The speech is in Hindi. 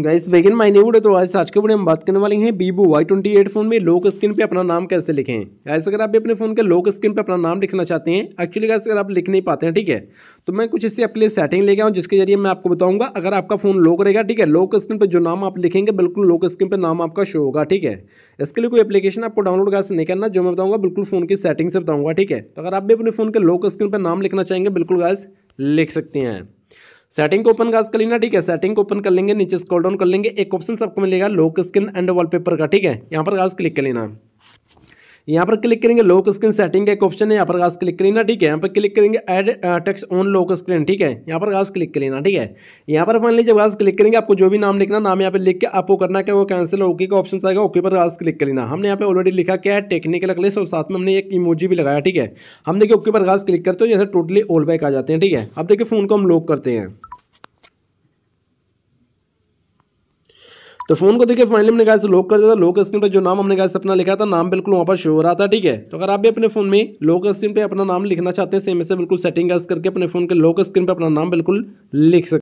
गाइस वेगन माई न्यू तो आज आज के वीडियो में बात करने वाले हैं Vivo Y twenty eight phone में लोक स्क्रीन पे अपना नाम कैसे लिखें गाइस अगर आप भी अपने फोन के लोक स्क्रीन पे अपना नाम लिखना चाहते हैं एक्चुअली गाइस अगर आप लिख नहीं पाते हैं ठीक है तो मैं कुछ इससे आपके लिए सेटिंग लेके आऊँ जिसके जरिए मैं आपको बताऊंगा अगर आपका फोन लोक रहेगा ठीक है लोक स्क्रीन पर जो नाम आप लिखेंगे बिल्कुल लोक स्क्रीन पर नाम आपका शो होगा ठीक है इसके लिए कोई एप्लीकेशन आपको डाउनलोड गाइस नहीं करना जो मैं बताऊँगा बिल्कुल फोन की सेटिंग से बताऊँगा ठीक है तो अगर आप भी अपने फोन के लोक स्क्रीन पर नाम लिखना चाहेंगे बिल्कुल गाइस लिख सकते हैं सेटिंग को ओपन कास कर लेना ठीक है सेटिंग को ओपन कर लेंगे नीचे स्क्रॉल डाउन कर लेंगे एक ऑप्शन सबको मिलेगा लोक स्क्रीन एंड वॉलपेपर का ठीक है यहाँ पर गाज क्लिक कर लेना यहाँ पर क्लिक करेंगे लॉक स्क्रीन सेटिंग का एक ऑप्शन है यहाँ पर गाज क्लिक लेना ठीक है यहाँ पर क्लिक करेंगे add text on lock screen ठीक है यहाँ पर खास क्लिक लेना ठीक है यहाँ पर फाइनली जब गाज़ क्लिक करेंगे आपको जो भी नाम लिखना नाम यहाँ पर लिख के आपको करना क्या वो कैंसिल ओके का ऑप्शन आएगा ओके पर गाज क्लिक लेना हमने यहाँ पर ऑलरेडी लिखा क्या है टेक्निकल अकलेस और साथ में हमने एक इमोजी भी लगाया ठीक है हम देखिए ओके पर गाज क्लिक करते हो जैसे टोटली ऑल बैक आ जाते हैं ठीक है अब देखिए फ़ोन को हम लॉक करते हैं तो फोन को देखिए फाइनली हमने कहा लॉक कर दिया था लॉक स्क्रीन पर जो नाम हमने कहा अपना लिखा था नाम बिल्कुल वहाँ पर शो हो रहा था ठीक है तो अगर आप भी अपने फोन में लॉक स्क्रीन पर अपना नाम लिखना चाहते हैं सेम ऐसे बिल्कुल सेटिंग करके अपने फोन के लॉक स्क्रीन पर अपना नाम बिल्कुल लिख सकते